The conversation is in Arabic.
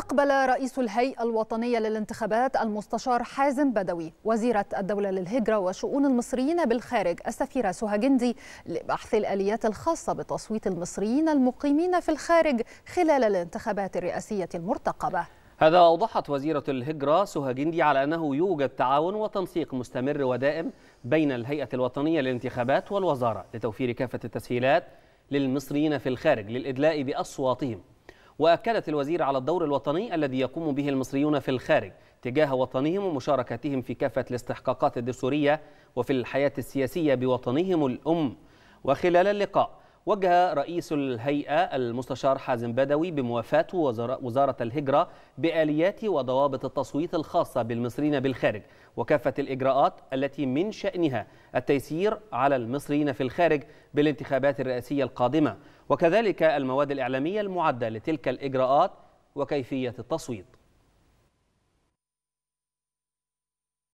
استقبل رئيس الهيئة الوطنية للانتخابات المستشار حازم بدوي وزيرة الدولة للهجرة وشؤون المصريين بالخارج السفيرة سهى جندي لبحث الآليات الخاصة بتصويت المصريين المقيمين في الخارج خلال الانتخابات الرئاسية المرتقبة هذا أوضحت وزيرة الهجرة سهى جندي على أنه يوجد تعاون وتنسيق مستمر ودائم بين الهيئة الوطنية للانتخابات والوزارة لتوفير كافة التسهيلات للمصريين في الخارج للإدلاء بأصواتهم وأكدت الوزير على الدور الوطني الذي يقوم به المصريون في الخارج تجاه وطنهم ومشاركتهم في كافة الاستحقاقات الدستورية وفي الحياة السياسية بوطنهم الأم وخلال اللقاء وجه رئيس الهيئة المستشار حازم بدوي بموافاته وزارة الهجرة بآليات وضوابط التصويت الخاصة بالمصريين بالخارج وكافة الإجراءات التي من شأنها التيسير على المصريين في الخارج بالانتخابات الرئاسية القادمة وكذلك المواد الإعلامية المعدة لتلك الإجراءات وكيفية التصويت